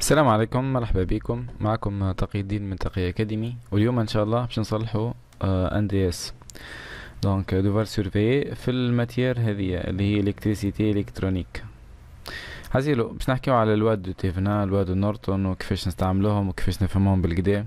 السلام عليكم مرحبا بكم معكم تقي الدين من تقي اكاديمي واليوم ان شاء الله باش نصلحوا ان دي اس دونك دوفار سيرفي في الماتير هذه اللي هي الكتريسيتي الكترونيك هزيلو باش نحكيو على الواد دو تيفنا الواد نورتون وكيفاش نستعملوهم وكيفاش نفهمهم بالقدام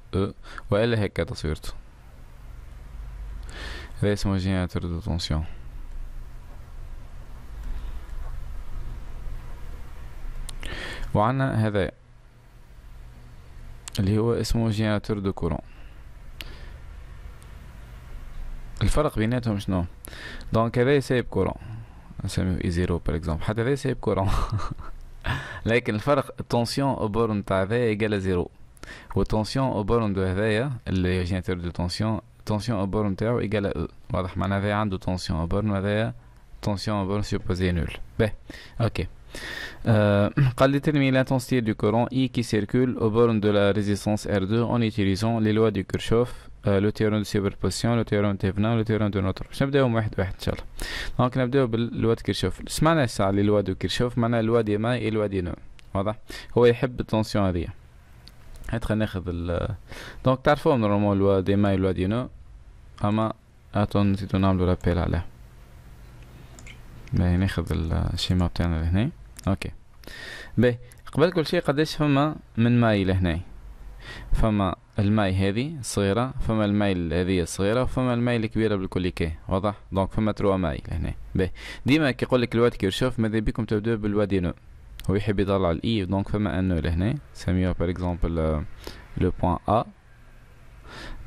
أه. وقال هكا تصويرته هذا اسمه جينيراتور دو تونسيون وعنا هذا اللي هو اسمه جينيراتور دو كورون الفرق بيناتهم شنو دونك هذا سايب كورون نسميه اي زيرو بار اكزومبل حتى هذا سايب كورون لكن الفرق التونسيون البور نتاع هذا يقال زيرو Aux tension au bord de la générateur de tension tension au bord égale à E واضح معناها tension au bord tension au bord supposée OK euh, déterminer l'intensité du courant I qui circule au bord de la résistance R2 en utilisant les lois de Kirchhoff euh, le théorème de superposition le théorème de Thévenin le théorème de Notre باش نبداو واحد واحد ان شاء الله دونك نبداو باللوا de Kirchhoff, سمعنا la لي لوا دو et la loi ما اي لوا دي هو يحب حيت ناخذ ال دونك تعرفوه نورمال الوا دي ماي الوا دينو اما هاتو نزيدو نعملو لابيل عليه باهي ناخذ الشيما بتاعنا لهنا اوكي باهي قبل كل شيء قداش فما من ماي لهنا فما الماي هذه صغيرة فما الماي هذه صغيرة وفما الماي الكبيرة بالكل كي واضح دونك فما تروا ماي لهنا باهي ديما كيقول لك الواد كيرشوف ماذا بيكم تبداو نو هو يحب يطلع الاي دونك فما انو لهنا نسميوه باغ اكزومبل لو بوان ا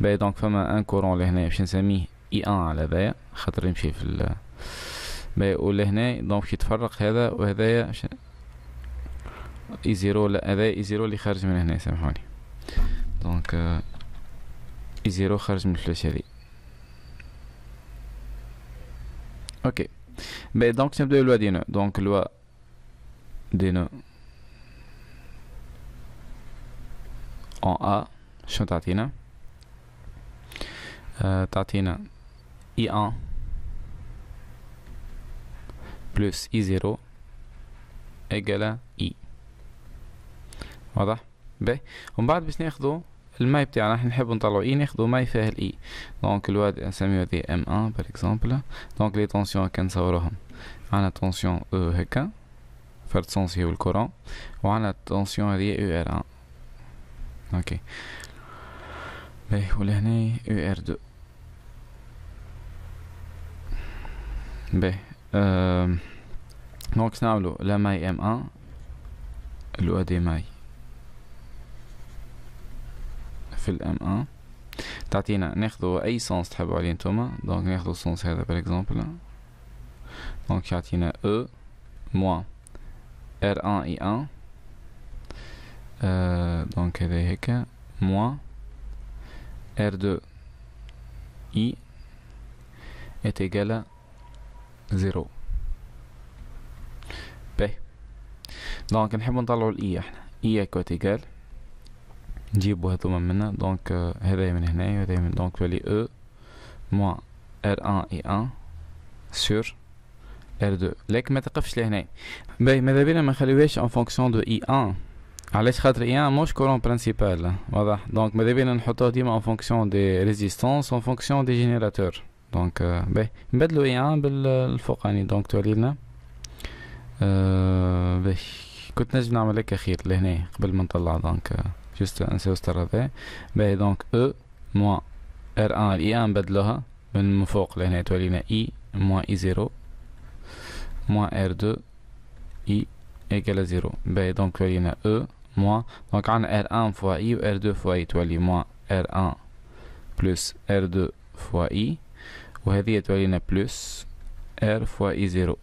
باي دونك فما ان كورون لهنا باش نسميه اي ان على بايا خاطر يمشي في ال باهي ولهنا دونك يتفرق هذا وهذايا اي زيرو لا هذا اي زيرو اللي خارج من هنا سامحوني دونك اي زيرو خارج من الفلاش هذي اوكي باي دونك نبداو لوا دينو دونك لوا dénote en A شنو تعطينا تعطينا اي 1 بلس اي 0 ايجالا اي واضح باهي ومن بعد باش ناخدو الماي بتاعنا احنا نحب نطلعو اي ناخدو ماي فيه الاي دونك الواد نسميو هذه ام 1 باغ اكزومبل دونك لي طونسيون كنصوروهم عندنا طونسيون او هكا le le courant وعنا à هذه ur 1 ok 2 باهي دونك نعملو لا 1 لو ماي في الام 1 تعطينا ناخذ اي سونس تحبوا عليه نتوما دونك ناخذ السونس هذا بالاكزومبل دونك يعطينا او موان R1 et 1 euh, donc هذا هكا moins R2 i est égal à 0 باهي دونك نحب نطلعو الاي احنا اي اكوات ايكال نجيبو هذوما منا دونك هذايا من هنايا وهذايا من دونك تولي او موان ار ان اي ان سور R2 لكن ما تقفش لهنا باهي ماذا بينا ما نخليوهاش ان فونكسيون دو اي 1 علاش خاطر اي 1 موش كورون برانسيبال واضح دونك ماذا بينا نحطوه ديما ان فونكسيون دي ريزيستونس ان فونكسيون دي جينيراتور دونك باهي نبدلو اي 1 بالفوقاني دونك تولي لنا أه باهي كنت نجم نعمل هكا خير لهنا قبل ما نطلع دونك جوست انساو ستار هذا باهي دونك او موان ار 1 اي 1 نبدلوها من فوق لهنا تولينا اي موان اي 0 moins R2 I égale à 0 B donc on euh, a E moins donc on R1 fois I ou R2 fois I moins R1 plus R2 fois I ou tu as plus R fois I0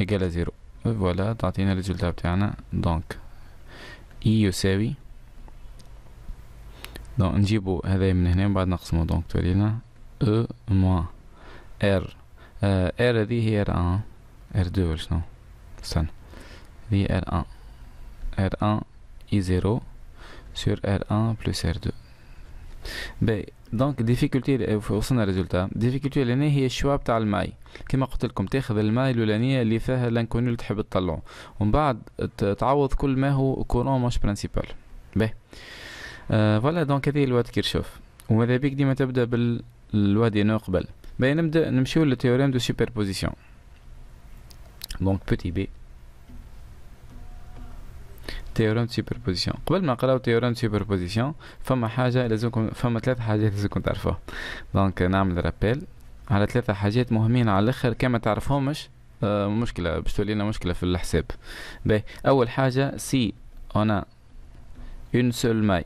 égale à 0 voilà tu as le résultat donc I ou C oui donc e on dit résultat donc tu as E résultat Donc on a est R1 R2 ولا شنو استنى V R1 R1 I0 sur R1 plus R2 باهي دونك ديفيكولتي وصلنا للريزولتا ديفيكولتي الاولانيه هي الشوا بتاع الماي كما قلت لكم تاخذ الماي الاولانيه اللي فيها لانكوني اللي تحب تطلعه ومن بعد تعوض كل ما هو كورون مش برانسيبال باهي آه فوالا دونك هذه الواد كيرشوف وماذا بيك ديما تبدا بالواد ينو قبل باهي نبدا نمشيو للتيوريم دو سوبربوزيسيون دونك بوتي بي تيورام دو سوبربوزيسيون قبل ما نقراو تيورام دو سوبربوزيسيون فما حاجه لازمكم فما ثلاث حاجات لازمكم تعرفوها دونك نعمل رابيل على ثلاثة حاجات مهمين على الاخر كما تعرفهمش آه مشكلة باش تولينا مشكلة في الحساب باهي أول حاجة سي أنا اون سول ماي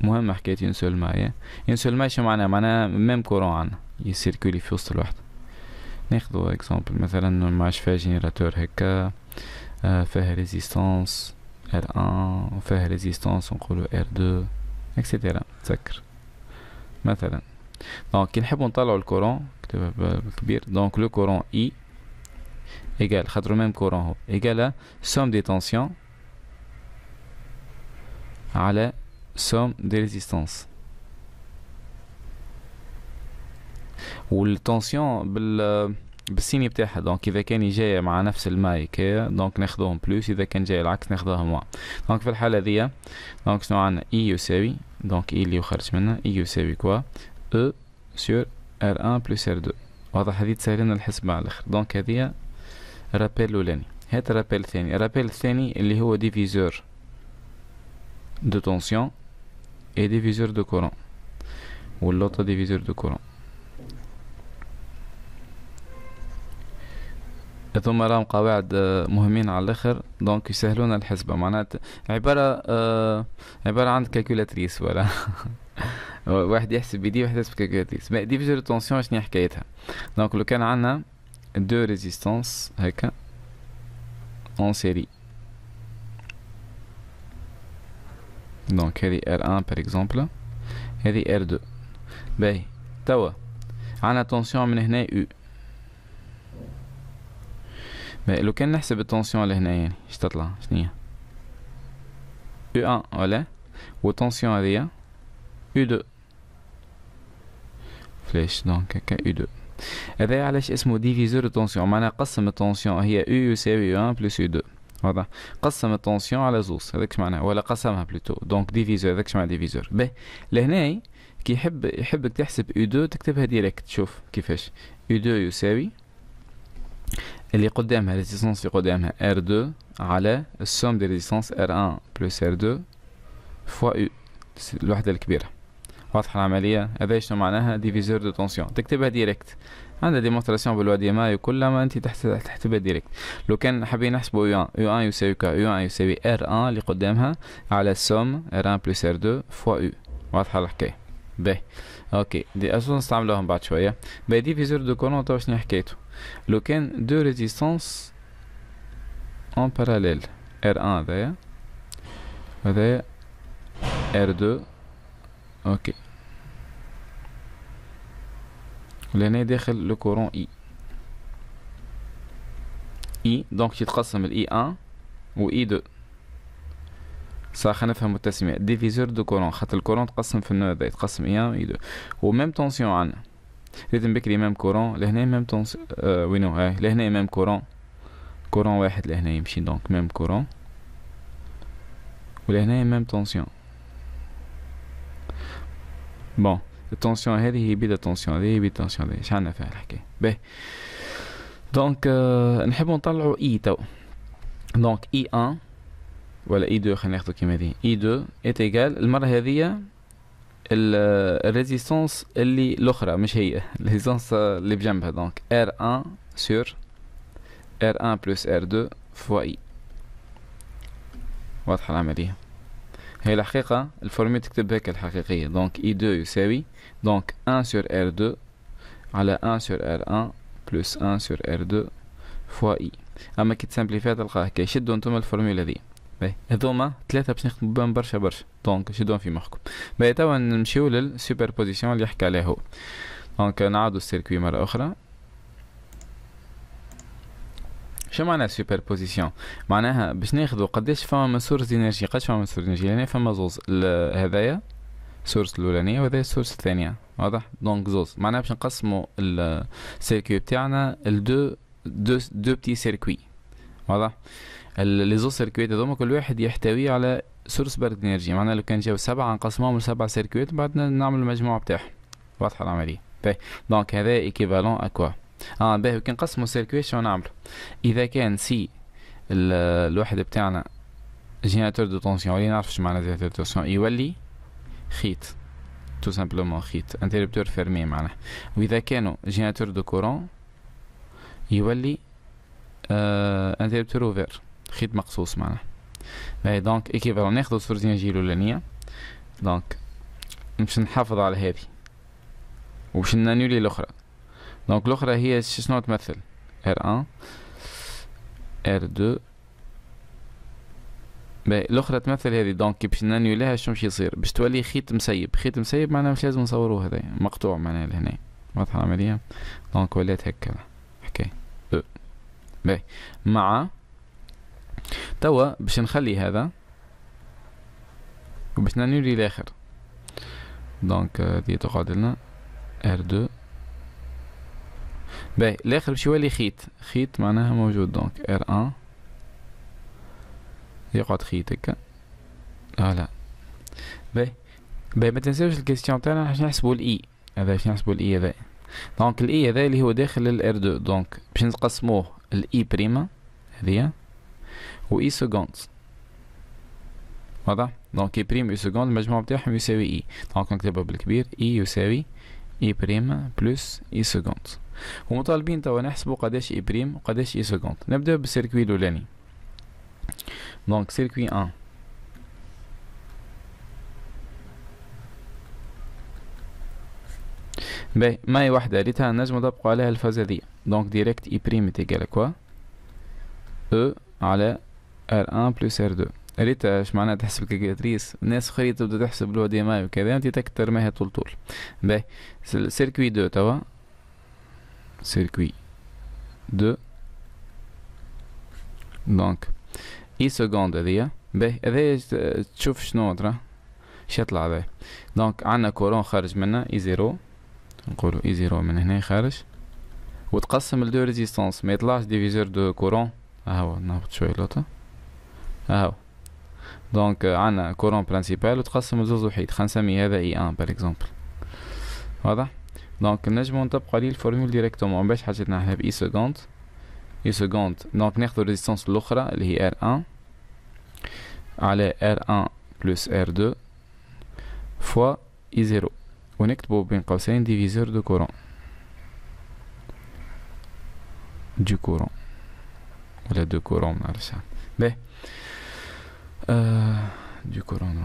مهم حكاية اون سول ماي اون سول ماي شو معناها معناها ميم كورون عندنا يسيركولي في وسط الوحدة par exemple, le mâche fait le générateur R1, le résistance R1, le résistance R2, etc. Donc, il nous voulons trouver le courant, le courant I est égal à la somme des tensions par la somme des résistances. والتونسيون بال بالسيني بتاعها دونك اذا كان جاي مع نفس المايك كي إيه؟ دونك ناخذهم بلوس اذا كان جاي العكس ناخذهم موان دونك في الحاله ذي دونك شنو عندنا اي e يساوي دونك اي e اللي يخرج منها اي e يساوي كوا او سور ار 1 بلوس ار 2 واضح هذه تسهل لنا الحسبه على الاخر دونك هذه رابيل الاولاني هات رابيل الثاني رابيل الثاني اللي هو ديفيزور دو تونسيون اي ديفيزور دو كورون ولوطا ديفيزور دو كورون هذوما راهم قواعد آه، مهمين على الاخر دونك يسهلونا الحسبه معناتها عباره آه، عباره عن كالكولاتريس ولا واحد يحسب بيدي واحد يحسب كالكولاتريس مي ديفيجر تونسيون شنو حكايتها دونك لو كان عندنا دو ريزيستونس هكا اون سيري دونك هذي R1 بار اكزومبل هذي R2 باهي توا عندنا تونسيون من هنا U مي لو كان نحسب التونسيون لهنا يعني اش تطلع شنيا U1 ولا و التونسيون هذيا U2 فلاش دونك هكا U2 هذا علاش اسمه ديفيزور التونسيون معناها قسم التونسيون هي U يساوي U1 بلس U2 واضح قسم التونسيون على زوز هذاك اش معناها ولا قسمها بلوتو دونك ديفيزور هذاك اش معناها ديفيزور باهي لهنا كي يحب يحبك تحسب U2 تكتبها ديريكت شوف كيفاش U2 يساوي اللي قدامها ريزيستانس في قدامها R2 على السوم دي ريزيستانس R1 بلس R2 فوا U الوحدة الكبيرة واضحة العملية هذا شنو معناها ديفيزور دو تونسيون تكتبها ديريكت عندها ديمونستراسيون بالوادي مايو كلها ما انت تحت تحسبها ديريكت لو كان حابين نحسبوا u 1 u 1 يساوي كا u 1 يساوي r 1 اللي قدامها على السوم r 1 بلس r 2 فوا U واضحة الحكاية باهي اوكي دي اصلا نستعملوهم بعد شوية باهي ديفيزور دو كورون تو شنو حكايته Lequel deux résistances en parallèle R1 et R2 ok l'année d'échelle le courant I I donc il trace le I1 ou I2 ça va faire un diviseur de courant le courant trace le I1 ou I2 ou même tension لازم بكري امام كورون لهنا امام تونس آه وينو هاي آه، لهنا امام كورون كورون واحد لهنا يمشي دونك ميم كورون ولهنا ميم تونسيون بون التونسيون هذه هي بيدا تونسيون هذه هي بيدا تونسيون هذه شعلنا فيها الحكاية باهي دونك آه نحبو نطلعو اي تو دونك اي ان ولا اي دو خلينا ناخدو كيما هذه اي دو ايت ايكال المرة هذه الريزيستونس اللي الاخرى مش هي الريزيستونس اللي بجنبها دونك ار 1 سور ار 1 بلس ار 2 فوا اي واضحة العملية هي الحقيقة الفورمية تكتب هيك الحقيقية دونك اي 2 يساوي دونك 1 سور ار 2 على 1 سور ار 1 بلس 1 سور ار 2 فوا اي اما كي تسامبليفيها تلقاها كي شدوا انتم الفورميولا هذه باهي هذوما ثلاثة باش نخدموا بهم برشا برشا دونك شدوهم في مخكم باهي توا نمشيو للسوبر بوزيسيون اللي يحكي عليه هو دونك نعاودو السيركوي مرة أخرى شو معناها سوبر بوزيسيون معناها باش ناخذوا قداش فما من سورس دينيرجي قداش فما من سورس دينيرجي يعني فما زوز هذايا السورس الاولانيه وهذايا السورس الثانيه واضح دونك زوز معناها باش نقسموا السيركوي بتاعنا لدو دو دو بتي سيركوي واضح لي زو سيركويت هذوما كل واحد يحتوي على سورس برد انرجي معناها لو كان جاو سبعة نقسمهم لسبع سيركويت بعد نعمل المجموع بتاعهم واضحة العملية باهي دونك هذا ايكيفالون اكوا اه باهي كي نقسمو سيركويت شنو نعملو اذا كان سي الواحد بتاعنا جينيراتور دو تونسيون نعرف شنو معناها جينيراتور دو تونسيون يولي خيط تو سامبلومون خيط انتربتور فيرمي معناها واذا كانوا جينيراتور دو كورون يولي آه انتربتور اوفير خيط مقصوص معناها باهي دونك ايكيفالون ناخدو صورة الانجيل الاولانية دونك باش نحافظ على هذه وباش نانولي الاخرى دونك الاخرى هي شنو تمثل R1 R2 باهي الاخرى تمثل هذه دونك كي باش نانيوليها شنو باش يصير باش تولي خيط مسيب خيط مسيب معناها مش لازم نصوروه هذا مقطوع معناها لهنا واضحة العملية دونك ولات هكا حكاية باهي مع توا باش نخلي هذا وباش نوري الاخر euh, دونك هذه تقعد لنا ار 2 باهي الاخر باش يولي خيط خيط معناها موجود دونك ار 1 يقعد خيط هكا فوالا باهي باهي ما تنساوش الكيستيون تاعنا باش نحسبوا الاي e. هذا باش نحسبوا الاي e هذا دونك الاي e هذا اللي هو داخل الار 2 دونك باش نقسموه الاي بريما هذه و اي e سكوند واضح دونك اي بريم اي سكوند المجموع بتاعهم يساوي اي دونك نكتبها بالكبير اي يساوي اي بريم بلس اي سكوند ومطالبين توا نحسبوا قداش اي e بريم وقداش اي e سكوند نبدا بالسيركوي الاولاني دونك سيركوي 1 باهي ماي وحده ريتها نجم نطبقو عليها الفازه دي دونك ديريكت اي بريم تيكال كوا او على ار 1 بلس ار 2 ريت اش معناها تحسب كالكاتريس الناس اخرى تبدا تحسب لو دي ماي وكذا انت تكتر هي طول طول باهي سيركوي دو توا سيركوي دو دونك اي سكوند هذيا باهي هذايا تشوف شنو ترى يطلع هذايا دونك عندنا كورون خارج منا اي زيرو نقولو اي زيرو من هنا خارج وتقسم لدو ريزيستونس ما يطلعش ديفيزور دو كورون هاهو نهبط شوية لوطا اهو دونك عندنا كورون برانسيبال وتقسم لزوز وحيد خنسمي هذا اي ان بار اكزومبل واضح دونك نجمو نطبقو عليه الفورمول ديريكتومون باش حاجتنا نحسب اي سكوند اي سكوند دونك ناخدو الريزيستانس الاخرى اللي هي ار ان على ار ان بلس ار دو فوا اي زيرو ونكتبو بين قوسين ديفيزور دو كورون دو كورون ولا دو كورون معرفش باهي آه، دي كورونا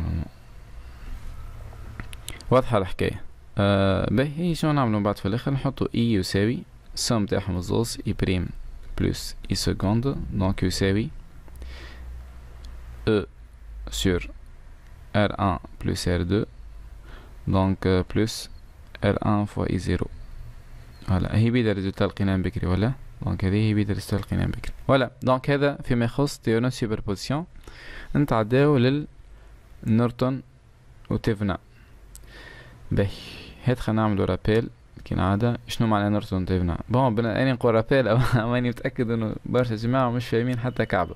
واضحة الحكاية آه باهي إيه، شنو نعملو بعد في الاخر نحطو اي e يساوي السم تاعهم الزوز اي بريم بلس اي سكوند دونك يساوي او سور ار 1 بلس ار 2 دونك بلس ار 1 فوا اي 0 هلا هي بيدا ريزولتا لقيناهم بكري ولا دونك هذه هي بداية القينامبيك فوالا دونك هذا فيما يخص تيونو سوبر سوبربوزيسيون نتعداو لل نورتون وتيفنا باهي هات خلينا نعملو رابيل كالعادة شنو معنى نورتون وتيفنا بون بنا اني نقول رابيل او ماني متأكد انو برشا جماعة مش فاهمين حتى كعبة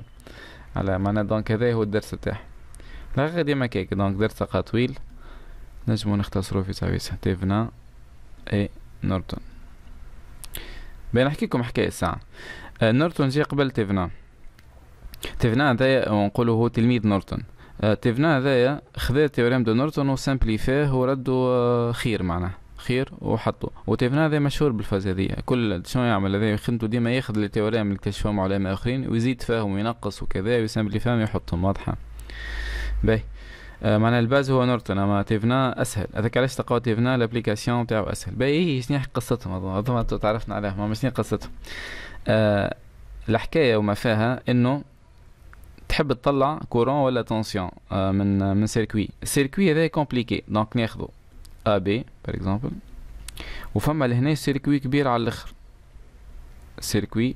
على معنى دونك هذا هو الدرس بتاعه لا ديما كيك دونك درس طويل نجمو نختصرو في تعويسة تيفنا اي نورتون بين نحكي لكم حكايه ساعه آه، نورتون جي قبل تيفنا تيفنا هذايا ونقولوا هو تلميذ نورتون آه، تيفنا هذايا خذا تيوريم دو نورتون وسامبليفيه وردو آه، خير معناه خير وحطه وتيفنا هذا مشهور بالفاز هذيا كل شنو يعمل هذا خدمته ديما ياخذ التيوريم اللي اكتشفهم علماء اخرين ويزيد فيهم وينقص وكذا ويسامبليفيهم ويحطهم يحطهم واضحه باهي آه، معناها الباز هو نورتون اما تيفنا اسهل هذاك علاش تلقاو تيفنا لابليكاسيون تاعو اسهل باهي شنو قصتهم اظن تعرفنا عليهم اما شنو قصتهم آه، الحكايه وما فيها انه تحب تطلع كورون ولا تونسيون آه، من من سيركوي السيركوي هذا كومبليكي دونك ناخذو ا بي باغ اكزومبل وفما لهنا سيركوي كبير على الاخر سيركوي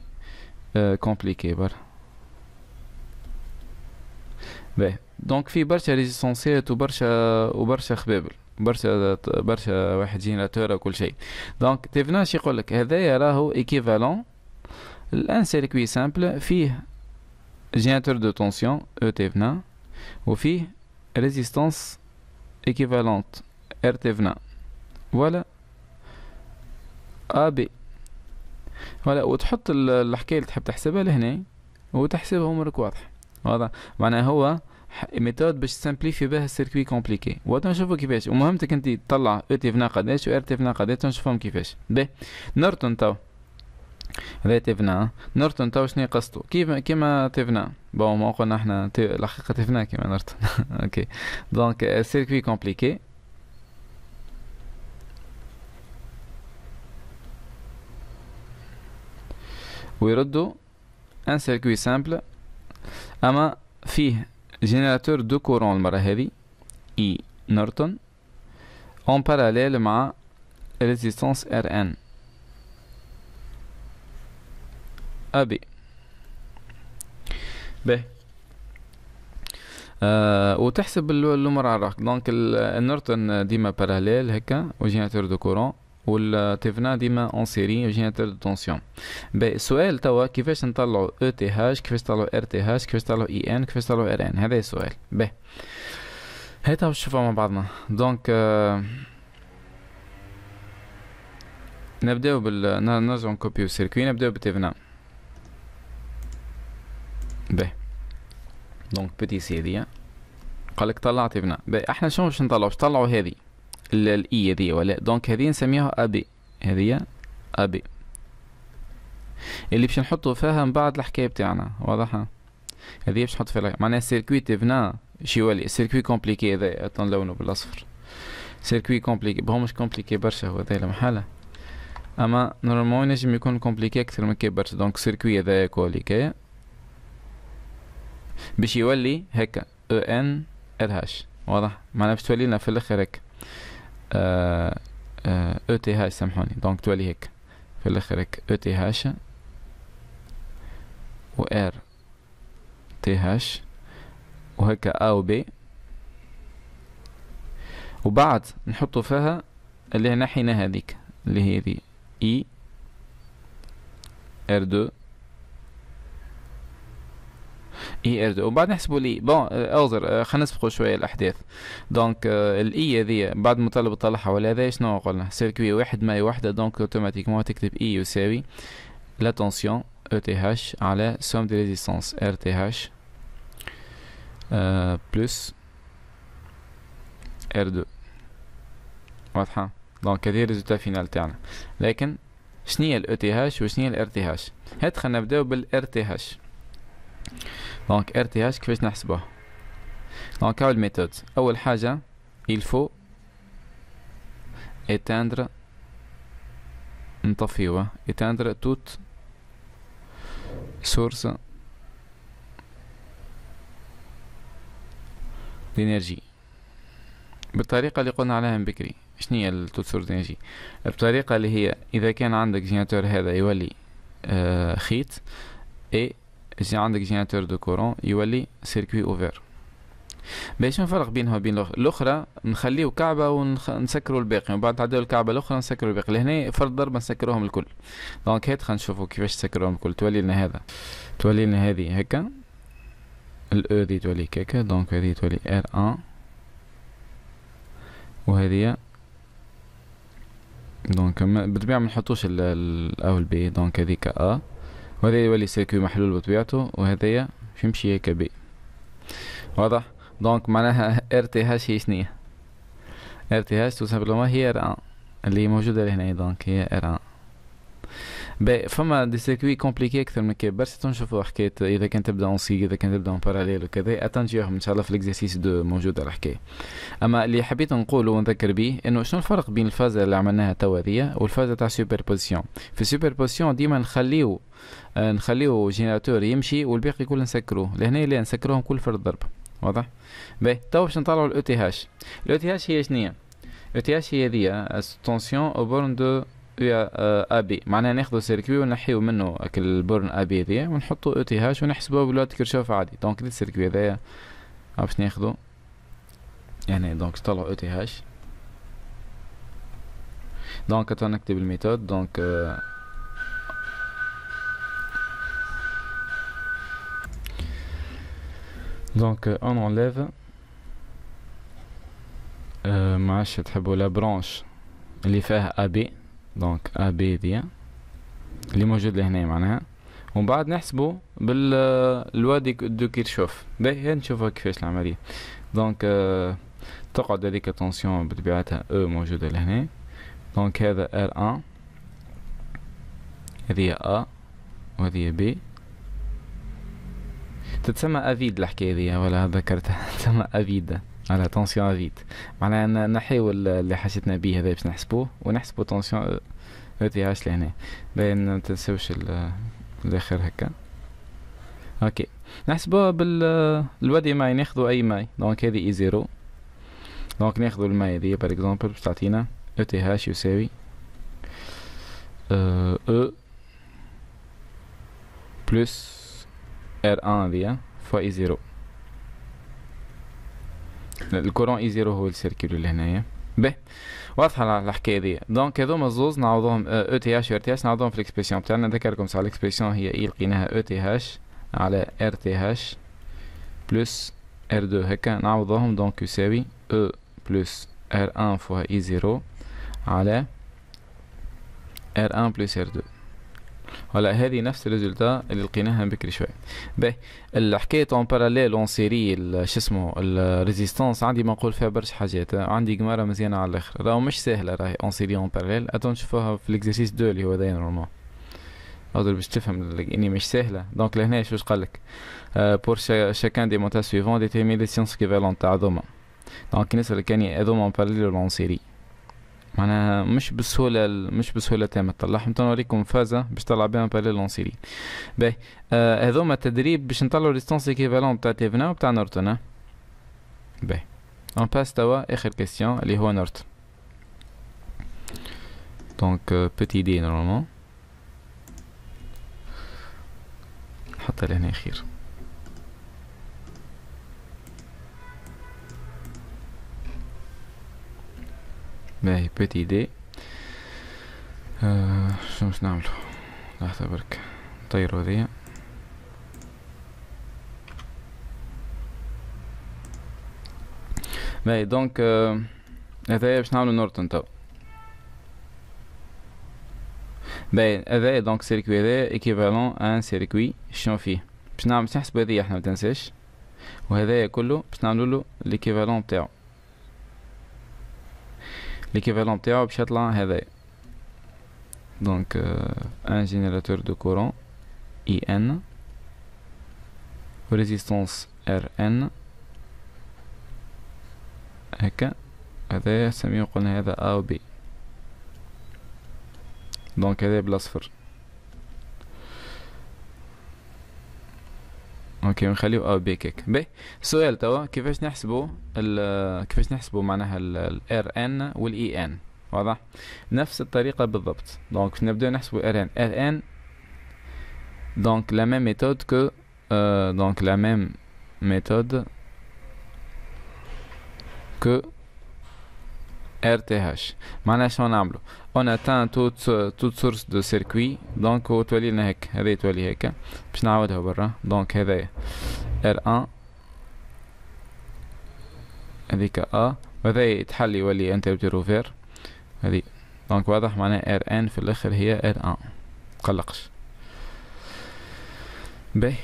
كومبليكي برا باهي دونك في برشا ريزيسونسيات وبرشا وبرشا خبابل برشا برشا واحد جينيراتور وكل شيء دونك تيفناش يقول لك هذايا راهو ايكيفالون الان سيركوي سامبل فيه جينيراتور دو تونسيون او تيفنا وفيه ريزيستانس ايكيفالونت ار تيفنا فوالا ا بي فوالا وتحط الحكايه اللي تحب تحسبها لهنا وتحسبهم راك واضح واضح معناها هو ميثود باش تسامبليفي بها السيركوي كومبليكي وقت نشوفو كيفاش ومهمتك انت تطلع e او تي في قداش و ار تي في قداش تنشوفهم كيفاش باهي نورتون تو هذا تيفنا e نورتون تو شنو قصدو كيما كيما تيفنا بون ما قلنا احنا تي... الحقيقه تيفنا كيما نورتون اوكي دونك سيركوي كومبليكي ويردو ان سيركوي سامبل اما فيه Euh, جينيراتور دو كورون المرة هذي اي نورتون اون باراليل مع ريزيستانس ار ان ابي باهي آه وتحسب اللومر على الرق دونك النورتون ديما باراليل هكا وجينيراتور دو كورون والتيفنا ديما اون سيري جينيتور دو تونسيون بي السؤال توا كيفاش نطلعوا او تي هاش كيفاش نطلعوا ار تي هاش كيفاش نطلعوا اي ان كيفاش نطلعوا ار ان هذا السؤال بي هاي باش نشوفوا مع بعضنا دونك نبداو بال نرجعو نكوبيو السيركوي نبداو بتيفنا بي دونك بيتي سي هذيا قالك طلع تيفنا بي احنا شنو باش نطلعو باش نطلعو هذي الاي هذه ولا دونك هذه نسميها ابي هذه ابي اللي باش نحطو فيها من بعد الحكايه بتاعنا واضحه هذه باش نحط فيها معناها سيركوي تفنا شي يولي سيركوي كومبليكي هذا اطلع لونه بالاصفر سيركوي كومبليكي بهو مش كومبليكي برشا هو هذا محاله اما نورمالمون ينجم يكون كومبليكي اكثر من كي برشا دونك سيركوي هذا كوليكي باش يولي هكا او ان ار هاش واضح معناها باش تولي لنا في الاخر هكا آه، آه، او تي هاش سامحوني دونك تولي هيك في الاخر هيك او تي هاش و ار تي هاش وهيك ا و بي وبعد نحطوا فيها اللي ناحينا هذيك اللي هي دي اي ار دو اي ارد وبعد نحسبوا لي بون اوزر آه، خلينا نسبقوا شويه الاحداث دونك آه، الاي هذه بعد ما طلب طلعها ولا هذا شنو قلنا سيركوي واحد ماي وحده دونك اوتوماتيكمون تكتب اي يساوي لا تونسيون او تي هاش على سوم دي ريزيستانس ار تي هاش بلس ار 2 واضحه دونك هذه الريزولتا فينال تاعنا لكن شنو هي الاو e تي هاش وشنو هي الار تي هاش هات خلينا نبداو بالار تي هاش دونك ار تي اش كيفاش نحسبوه دونك هاو الميثود اول حاجه الفو éteindre نطفيوه éteindre toute source دينيرجي بالطريقه اللي قلنا عليها من بكري شنو هي التوت سورس دينيرجي الطريقه اللي هي اذا كان عندك جينيراتور هذا يولي آه خيط اي يصير عندك جينيراتور دو كورون يولي سيركوي اوفير باش نفرق بينها وبين الاخرى نخليو كعبه ونسكروا الباقي ومن بعد تعديو الكعبه الاخرى نسكروا الباقي لهنا فرض ضربه نسكروهم الكل دونك هات خلينا نشوفوا كيفاش نسكروهم الكل تولي لنا هذا تولي لنا هذه هكا الاو دي تولي كيكا دونك هذه تولي ار 1 وهذه دونك بالطبيعه ما نحطوش ال او البي دونك هذيك ا وهذا يولي سيركوي محلول بطبيعته وهذا يمشي هيك بي واضح دونك معناها ار تي هاش هي شنية ار تي هاش تو سامبلومون هي ار ان اللي موجودة لهنا دونك هي ار ان فما دي سيركوي كومبليكي اكثر من كي برشا تنشوفوا حكايه اذا كان تبدا اون سي اذا كان تبدا اون باراليل وكذا اتنجيهم ان شاء الله في الاكزرسيس دو موجوده الحكايه اما اللي حبيت نقوله ونذكر به انه شنو الفرق بين الفازه اللي عملناها توا هذيا والفازه تاع سوبر بوزيسيون في سوبر بوزيسيون ديما نخليو نخليو جينيراتور يمشي والباقي كله نسكروه لهنا لا نسكروهم كل فرد ضربه واضح باهي توا باش نطلعوا الاو تي هاش الاو تي هاش هي شنيا الاو تي هاش هي هذيا سوتونسيون او بورن دو يا آه، ابي معناها ناخذ سيركوي ونحيو منه البرن ابي هذايا ونحطو او تي هاش ونحسبوه بالوقت كيرشوف عادي دونك هذا السيركوي كبير هذايا باش ناخذو يعني دونك طلع او تي هاش دونك تو نكتب الميثود دونك دونك اون آه، انليف آه،, آه ما عادش تحبوا لا برونش اللي فيها ابي دونك ا بي ذي اللي موجود لهنا معناها ومن بعد نحسبه باللوا دو كيرشوف باهي نشوفوا كيفاش العملية دونك تقعد هذيك التونسيون بطبيعتها او موجودة لهنا دونك هذا ار 1 هذه ا وهذه بي تتسمى افيد الحكاية هذه ولا ذكرتها تتسمى افيد على تونسيون فيت معناها نحيو اللي حاجتنا به هذا باش نحسبوه ونحسبو تونسيون او تي اش لهنا باين ما تنساوش الاخر هكا اوكي نحسبوها بال الوادي ماي ناخذو اي ماي دونك هذه اي زيرو دونك ناخذو الماي هذه بار اكزومبل باش تعطينا او تي هاش يساوي او بلس ار ان هذه فوا اي e زيرو الكورون اي زيرو هو السيركيول اللي هنايا باهي واضحه الحكايه هذيا دونك هذوما الزوز نعوضوهم او آه، تي e اتش و ار e تي اتش نعوضوهم في الاكسبريسيون تاعنا نذكركم e على الاكسبريسيون هي اي لقيناها او تي اتش على ار تي اتش بلس ار 2 هكا نعوضوهم دونك يساوي او بلس ار 1 فوا اي زيرو على ار 1 بلس ار 2 هلا هذه نفس الريزلتا اللي لقيناها من بكري شوي باهي الحكايه اون باراليل اون سيري شو اسمه الريزيستونس عندي منقول فيها برشا حاجات عندي قماره مزيانه على الاخر راهو مش سهله راهي اون سيري اون باراليل اتون نشوفوها في الاكزرسيس دو اللي هو ذا نورمال خاطر باش تفهم اني مش سهله دونك لهنا شو قال لك بور شاكان دي مونتاج سويفون ديتيرمي لي سيونس كيفالون تاع دوما دونك نسال كاني هذوما اون باراليل اون سيري معناها مش بسهولة مش بسهوله تامه طلعهم نوريكم فازة باش تطلع بها بالي لونسيري سيري باهي آه، هذوما تدريب باش نطلعوا ديستونس ايكيفالون تاع تيفنا وتاع نورتون باهي اون باس توا اخر كيستيون اللي هو نورتون دونك بوتي دي نورمالمون نحطها لهنا خير باهي بيتي دي آه شنو آه، باش نعملو لحظة برك نطيرو هذيا باهي دونك هذايا باش نعملو نورتن تو باهي هذايا دونك سيركوي هذايا ايكيفالون ان سيركوي شنو فيه باش نعمل نحسبو هذيا احنا متنساش وهذايا كله باش نعملولو ليكيفالون بتاعو l'équivalent de donc euh, un générateur de courant IN résistance RN هكا هذا سميه قلنا هذا A ou B donc بلا اوكي ونخليو او بي كيك بي السؤال توا كيفاش نحسبوا كيفاش نحسبوا معناها الار ان والاي ان واضح نفس الطريقه بالضبط دونك نبداو نحسبوا ار ان ار ان دونك لا ميم ميثود كو آه، دونك لا ميم ميثود كو RTH معناها شنو نعملو اون اتان توت توت سورس دو سيركوي دونك تولي لنا هيك هذا تولي هيك باش نعاودها برا دونك هذايا R1 هذيك A وهذا يتحل يولي انتربتر اوفير هذي دونك واضح معناها RN في الاخر هي R1 متقلقش باهي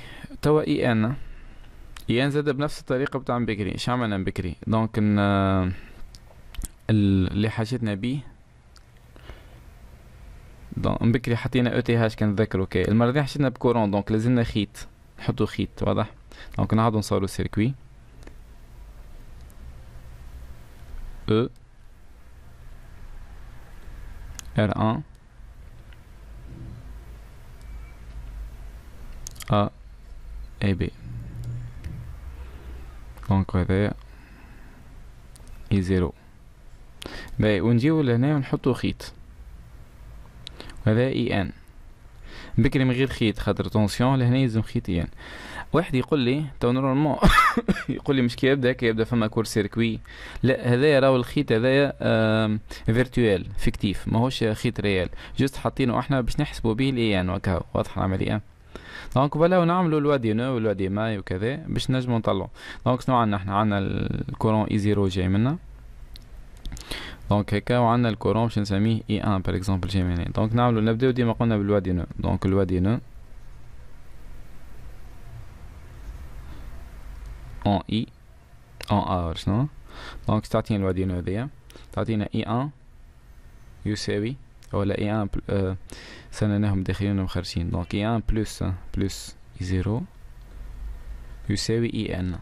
توا اي ان اي ان زاد بنفس الطريقه بتاع بكري شنو عملنا بكري دونك اللي حاجتنا بيه دونك بكري حطينا او تي هاش كنتذكر كي المره دي حاجتنا بكورون دونك لازمنا خيط نحطو خيط واضح دونك نعاودو نصورو سيركوي او ار ان ا اي بي دونك هذايا اي زيرو ونجيو لهنا ونحطو خيط وهذا اي ان بكري من غير خيط خاطر طونسيون لهنا يلزم خيط اي ان واحد يقول لي تو نورمالمون يقول لي مش كي يبدا كي يبدا فما كور سيركوي لا هذايا راهو الخيط هذايا فيرتوال فيكتيف ماهوش خيط ريال جوست حاطينه احنا باش نحسبوا به الاي ان وكا واضحه العمليه دونك بلا نعملو لوا دي نو ولوا دي ماي وكذا باش نجمو نطلعو دونك شنو عندنا احنا عندنا الكورون اي زيرو جاي منا دونك هكا وعندنا الكورون باش نسميه اي ان بار اكزومبل جيميناي دونك نعملو نبداو ديما قلنا بالوادي نو دونك الوادي نو ان اي ان ار شنو دونك تعطينا نو هذيا تعطينا اي ان يساوي ولا اي ان اه سنناهم داخلين ومخرجين دونك اي ان بلس بلس اي زيرو يساوي اي ان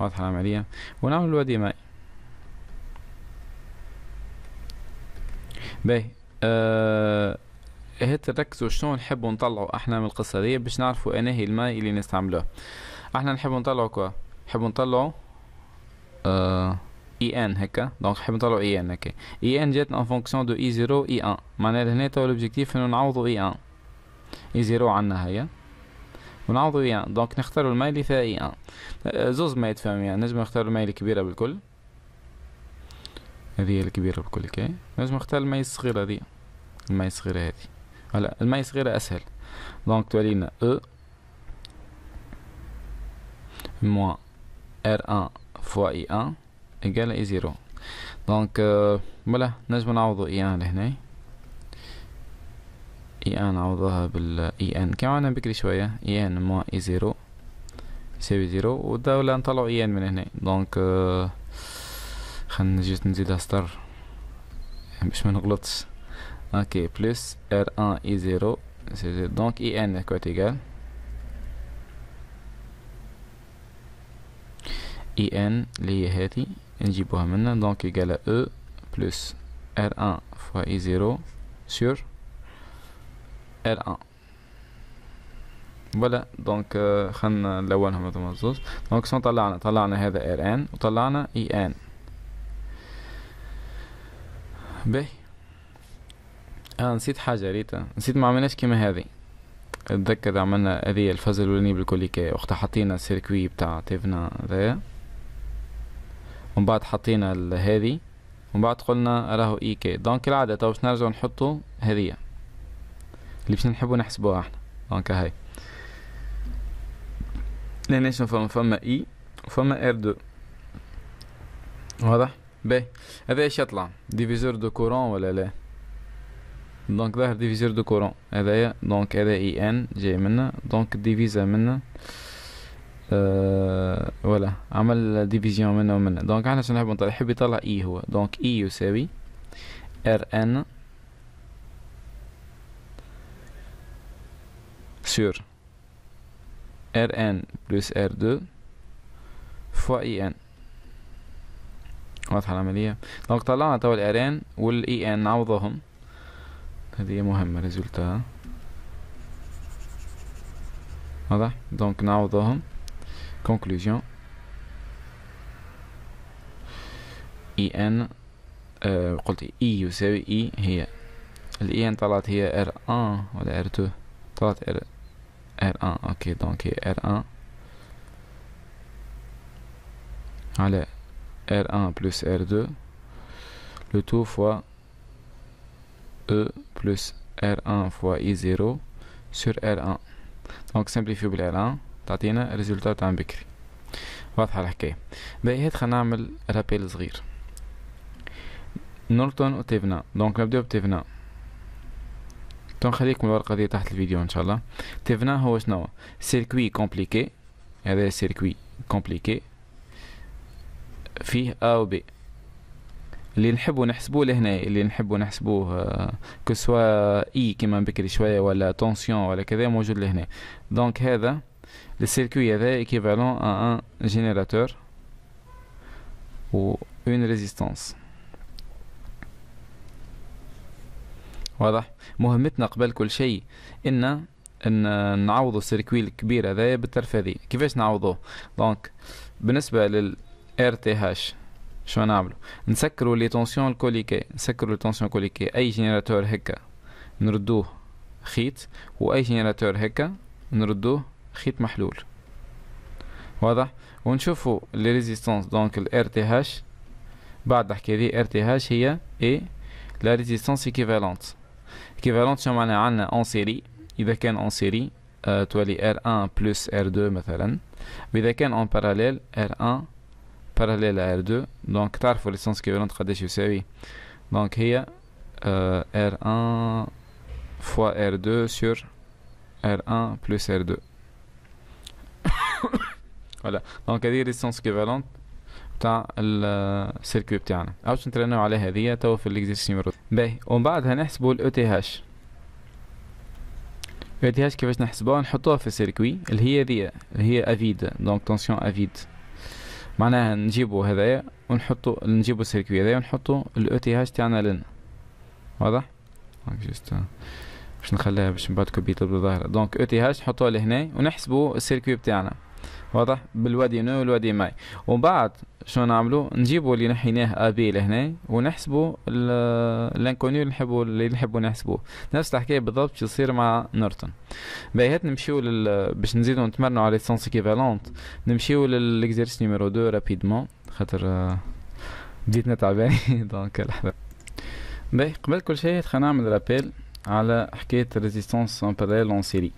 واضحة العملية ونعمل الوادي ماي باهي آه هات ركزوا شنو نحبوا نطلعوا احنا من القصه دي باش نعرفوا انا هي الماء اللي نستعملوه احنا نحبوا نطلعوا كوا نحبوا نطلعوا آه اي ان هكا دونك نحب نطلعوا اي ان هكا اي ان جات ان فونكسيون دو اي 0 اي 1 معناها هنا تو لوبجيكتيف انه نعوضوا اي 1 اي 0 عندنا هيا ونعوضوا اي 1 دونك نختاروا الماء اللي فيها اي 1 آه، زوز ما يتفهم يعني نجم نختاروا الماء الكبيره بالكل هذه الكبيرة بكل كي لازم نختار الماي الصغيرة دي الماي الصغيرة هذه هلا الماي الصغيرة اسهل دونك تولينا او موان R1 فوا اي 1 ايكال إي زيرو دونك آه، بلا نجم نعوضو اي 1 لهنا اي 1 نعوضوها بال إي إن كما عملنا بكري شوية إي إن موان إي زيرو يساوي زيرو ودولا نطلعو إي إن من هنا دونك آه، خلنا جيت نزيدها سطر باش ما نغلطش اوكي بلس ار ان اي زيرو دونك اي ان كوات ايغال اي ان اللي هي هادي نجيبوها هنا دونك ايغال او بلس ار ان فوا اي زيرو سور ار ان فوالا دونك خلنا نلونهم هذوما زوز دونك شنو طلعنا طلعنا هذا ار ان وطلعنا اي ان باهي اه نسيت حاجة ريتا نسيت ما عملناش كيما هذه اتذكر عملنا هذه الفاز الاولاني بالكوليكا وقت حطينا السيركوي بتاع تيفنا ذا ومن بعد حطينا هذه ومن بعد قلنا راهو اي كي دونك العادة تو باش نرجعو نحطو هذيا اللي باش نحبو نحسبوها احنا دونك هاي لانيش فما فما اي وفما ار دو واضح باهي هذا ايش يطلع ديفيزور دو كورون ولا لا دونك ظاهر ديفيزور دو كورون هذايا دونك هذا اي ان جاي منا دونك ديفيزا منا أه ولا عمل ديفيزيون منا ومنا دونك احنا شنو نحب نطلع يحب يطلع اي هو دونك اي يساوي ار ان ار ان بلس ار دو فوا اي ان واضحة العملية لو طلعنا توا الاران والاي ان نعوضهم هذه مهمة ريزولتا واضح دونك نعوضهم كونكلوزيون اي ان آه، قلت اي يساوي اي هي الاي ان طلعت هي ار ان ولا ار تو طلعت ار ار ان اوكي دونك هي ار ان على R1 plus R2, le tout fois E plus R1 fois I0 sur R1 donc simplifier avec R1 résultat تعطينا ريزولتا تاع بكري واضحة الحكاية باهيات خلينا نعمل رابيل صغير نورتون وتيفنا دونك نبداو بتيفنا تنخليكم الورقة دي تحت الفيديو ان شاء الله تيفنا هو شنو سيركوي كومبليكي هذا circuit كومبليكي فيه أ و ب اللي نحبو نحسبوه لهنا اللي نحبو نحسبوه آه، كسوا اي كيما بكري شويه ولا تونسيون ولا كذا موجود لهنا دونك هذا السيركوي هذا ايكيفالون ا ان جينيراتور و اون ريزيستانس واضح مهمتنا قبل كل شيء ان ان نعوضوا السيركوي الكبير هذايا بالترفيه كيفاش نعوضوه دونك بالنسبه لل ار تي هاش شو نعملو نسكروا لي تونسيون الكوليكي نسكروا لي تونسيون الكوليكي اي جينيراتور هكا نردوه خيط واي جينيراتور هكا نردوه خيط محلول واضح ونشوفوا لي ريزيستونس دونك الار تي هاش بعد الحكايه دي ار تي هاش هي اي لا ريزيستونس ايكيفالونت ايكيفالونت شنو معناها عندنا اون سيري اذا كان اون سيري تولي ار 1 بلس ار 2 مثلا واذا كان اون باراليل ار 1 parallèle à R2 donc دونك équivalente donc il y a R1 fois R2 sur R1 plus R2 voilà la circuit ليسونس كيفالونت تاع السيركوي بتاعنا او في ومن كيفاش نحسبوها نحطوها في السيركوي اللي هي ذي هي افيد دونك tension vide معناها نجيبو هذايا ونحطو نجيبو السيركوي هذايا ونحطو الاو تي هاش تاعنا لنا واضح euh, باش نخليها باش من بعد كوبي تبدا الظاهره دونك او تي هاش نحطوها لهنا ونحسبو السيركوي بتاعنا واضح بالوادي نو والوادي ماي ومن بعد شنو نعملو نجيبو اللي نحيناه ابي لهنا ونحسبو الانكونيو اللي نحبو اللي نحبو نحسبوه نفس الحكايه بالضبط شو يصير مع نورتون باهي نمشيو لل... باش نزيدو نتمرنو على ليسونس ايكيفالونت نمشيو للاكزيرس نيميرو دو رابيدمون خاطر بديت نتعب دونك لحظه باهي قبل كل شيء خلينا نعمل رابيل على حكايه ريزيستونس امبريل اون سيري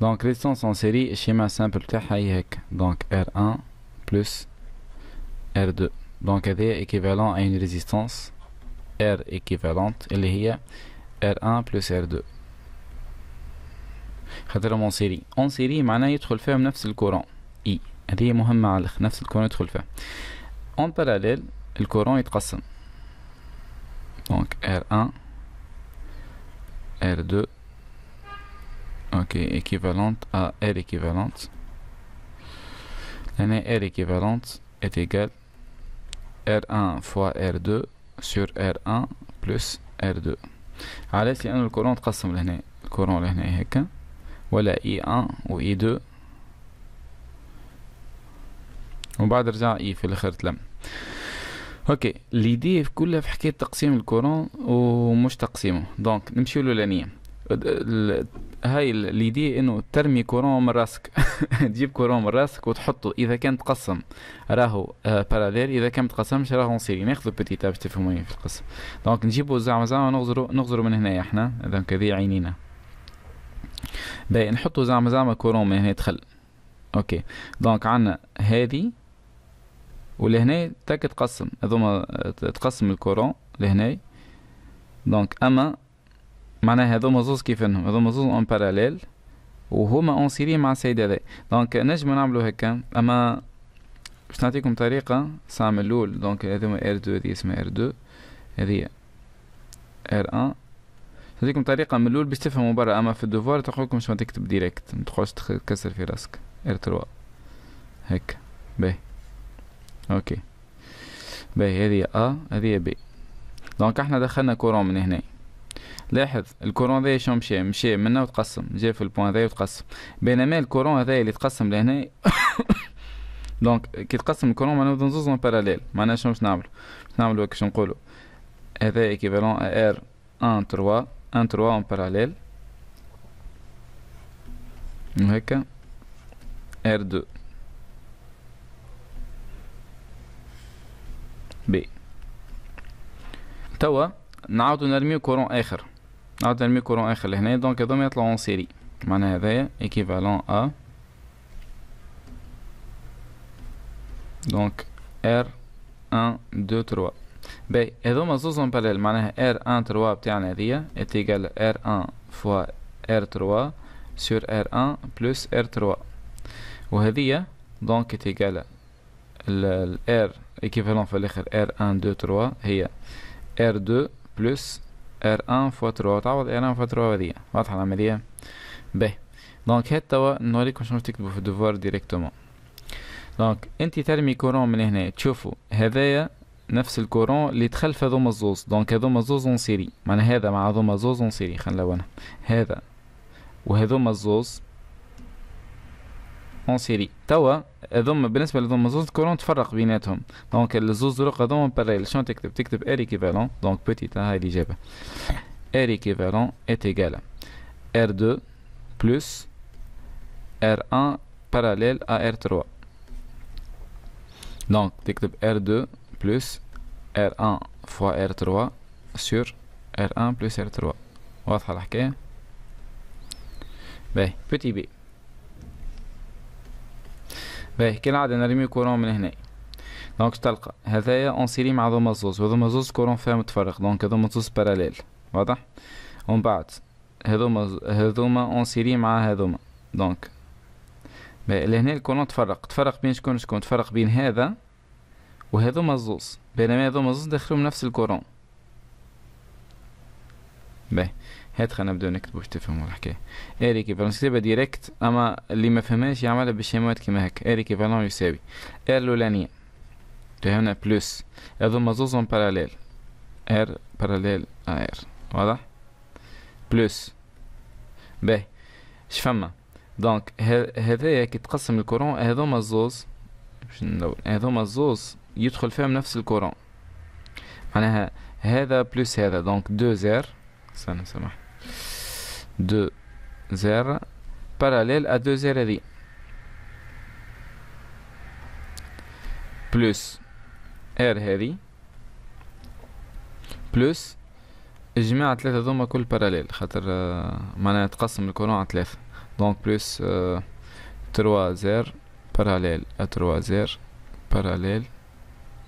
Donc résistance en série, schéma simple Tahayek. Donc R1 plus R2. Donc elle est équivalent à une résistance R équivalente. Elle est R1 plus R2. série. En série, le faut معناها يدخل donc نفس هذه مهمه على le En parallèle, le courant est Donc, r 1 r 2 ok équivalente à L équivalente l'année L équivalente est égale R1 fois R2 sur R1 بلس R2 علاش لأن الكورون تقسم لهنا الكورون لهنا هكا ولا E1 و E2 وبعد رجع E في الآخر تلم اوكي ليدي كلها في حكاية تقسيم الكورون ومش تقسيمه دونك نمشيو للانية هاي ليدي انه ترمي كورون من راسك تجيب كورون من راسك وتحطه اذا كان تقسم راهو آه باراليل اذا كان متقسمش راهو سيري ناخذ بتيتا باش تفهموا يعني في القسم دونك نجيبو زعما زعما نغزرو نغزرو من هنايا احنا دونك هذه عينينا باهي نحطو زعما زعما كورون من هنا يدخل اوكي دونك عندنا هذه ولهنا تك تقسم هذوما آه، تقسم الكورون لهنا دونك اما معناها هذوما زوز كيفنهم هذوما زوز اون باراليل وهما اون سيري مع السيد هذا دونك نجم نعملو هكا اما باش نعطيكم طريقة ساعة من الأول دونك هذوما ار دو هذي اسمها ار دو هذي ار ان نعطيكم طريقة من اللول باش تفهموا برا أما في الدوفوار تقولكم شنو تكتب ديريكت متقعدش تكسر في راسك ار تروا هكا باهي اوكي باهي هذه ا هذه ب دونك احنا دخلنا كورون من هنا لاحظ الكورون ذا شو مشى مشى منه وتقسم جا في البوان ذا وتقسم بينما الكورون هذا اللي تقسم لهنا دونك كي تقسم الكورون معناها نبدو نزوزو باراليل معناها شنو باش نعملو باش نعملو كيش نقولو هذا ايكيفالون ار ان تروا ان تروا اون باراليل وهكا ار دو بي توا نعاودو نرميو كورون اخر نعطي الميكرو كورون اخر لهنا دونك هاذوما يطلعو اون سيري معناها هذايا ايكيفالون ا دونك ار 1 2 3 باهي هاذوما اون بالال معناها ار 1 3 بتاعنا هذيا اتيكال ار 1 فوا ار 3 سور ار 1 بلس ار 3 وهذيا دونك اتيكال الار ايكيفالون في الاخر ار 1 2 3 هي ار 2 بلس ار ان fois 3 تعوض ار ان fois 3 دي واضحة العملية باهي دونك هات توا نوريكم شنو تكتبو في الدفوار ديريكتومون دونك انت ترمي كورون من هنا تشوفوا هذايا نفس الكورون اللي تخلف هذوما الزوز دونك هذوما الزوز اون سيري معناها هذا مع هذوما الزوز اون سيري خلينا هذا وهذوما الزوز En série. Là, les Donc, les deux zones sont parallèles. R équivalent, donc, petit R, hein، R équivalent est égal R2 plus R1 parallèle à R3. Donc, R2 plus R1 fois R3 sur R1 plus R3. On va ben, Petit B. باهي كي نعاد انا رمي كورون من هنا دونك تلقى هذايا اون سيري مع ذوما زوز وذوما زوز كورون فيها متفرق دونك هذوما زوز باراليل واضح ومن بعد هذوما هذوما اون سيري مع هذوما دونك باهي لهنا الكورون تفرق تفرق بين شكون شكون تفرق بين هذا وهذوما زوز بينما هذوما زوز داخلهم نفس الكورون باهي هات خلينا بدون نكتب تفهموا الحكايه اي كيفالون كتبها ديريكت اما اللي ما فهمهاش يعملها بالشيمات كيما هكا اي كيفالون يساوي ار الاولانيه تهمنا بلس هذوما زوزهم باراليل ار باراليل آه، ار واضح ب باهي فما دونك هذايا كي تقسم الكورون هذوما الزوز باش ندور هذوما الزوز يدخل فيهم نفس الكورون معناها هذا بلس هذا دونك 2 ار استنى سمحت 2 0 parallèle à 2 0 plus ار هذه بلس جماع ثلاثة ذوما كل باراليل خاطر آه، معناها تقسم الكورون على ثلاثة دونك بلس تروا زير باراليل اتروا زير باراليل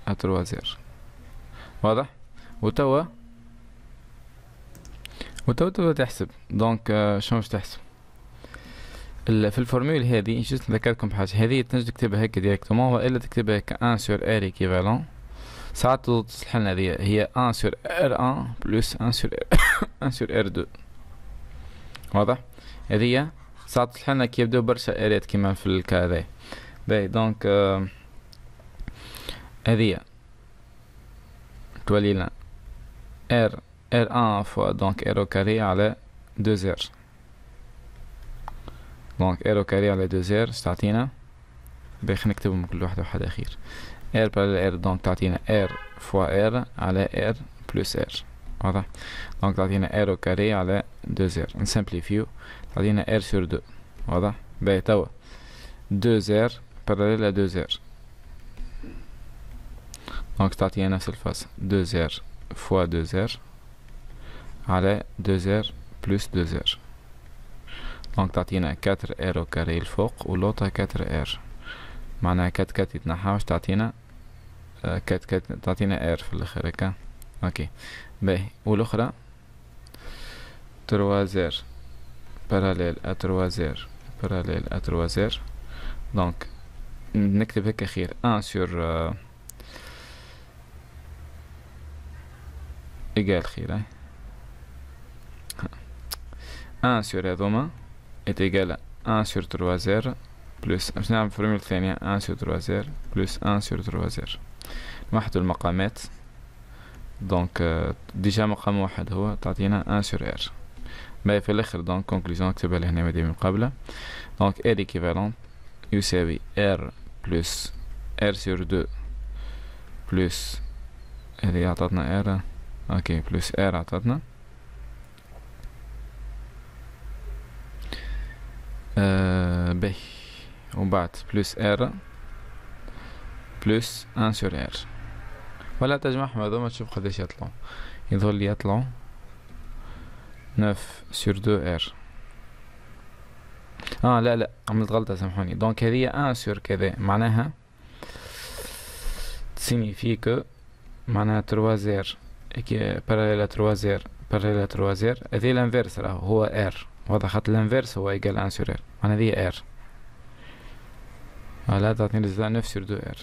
اتروا زير واضح وتوا وتو تبدا تحسب دونك آه، شنو باش تحسب في الفورمول هذه جست نذكركم بحاجه هذه تنجم تكتبها هيك ديريكتومون والا تكتبها ك 1 سور ار ايكيفالون ساعات تصلح لنا هذه هي 1 سور ار 1 بلس 1 سور 1 سور ار 2 واضح هذه ساعات تصلح لنا كي يبداو برشا ارات كيما في الكا هذا باهي دونك آه، هذه تولي لنا ار R1 fois donc R au carré à 2R. Donc R au carré à 2R, ça dit. R parallèle R, donc ça R fois R à R plus R. Donc ça R au carré à 2R. On simplifie. Ça R sur 2. Voilà. Beta 2R parallèle à 2R. Donc ça t'a dit 2R fois 2R. على 2r بلس 2r دونك تعطينا 4r كاري الفوق ولوطة 4r معناها 4 كات يتنحاوش تعطينا 4 4 تعطينا r في الاخر هكا اوكي باهي والاخرى 3r باراليل ا à 3r باراليل ا à 3r دونك نكتب هكا خير 1 سور إيكال خير أه. 1 آه، سور هذوما إتيكال 1 آه، سور 3 زير بلس باش نعمل الفورميل الثانية 1 آه، سور 3 زير بلس 1 سور 3 زير نوحدو المقامات دونك ديجا euh، مقام واحد هو تعطينا 1 سور ار باهي في الاخر دونك كونكليزيون نكتبها لهنا مادام من قبل دونك ار إيكيفالون يساوي ار بلس ار سور 2 بلس هذه عطاتنا ار اوكي بلس ار عطاتنا آه باهي ومن بعد بلس ار بلس ان سور ار ولا تجمعهم هذوما تشوف قداش يطلعو يظهر لي يطلعو نوف سور دو ار اه لا لا عملت غلطة سامحوني دونك هذه ان سور كذا معناها signifie que معناها زير parallèle à 3 زير parallèle à 3 زير هذه الانفيرس راهو هو ار وضع خط الانفيرس هو ايجال ار معنى ذي ار لا تعطيني الجزاء نفس يردو ار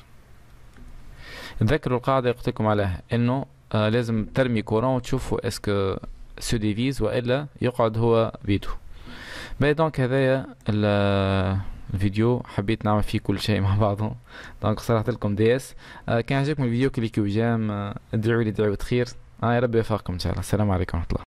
تذكروا القاعدة اللي قلت لكم عليها انه آه لازم ترمي كورون وتشوفوا اسكو سو ديفيز والا يقعد هو بيدو باي دونك هذايا آه، الفيديو حبيت نعمل فيه كل شيء مع بعضه دونك صرحت لكم دي اس آه كان عجبكم الفيديو كليكو جام آه، ادعوا لي دعوة خير آه يا ربي يوفقكم ان شاء الله السلام عليكم ورحمة الله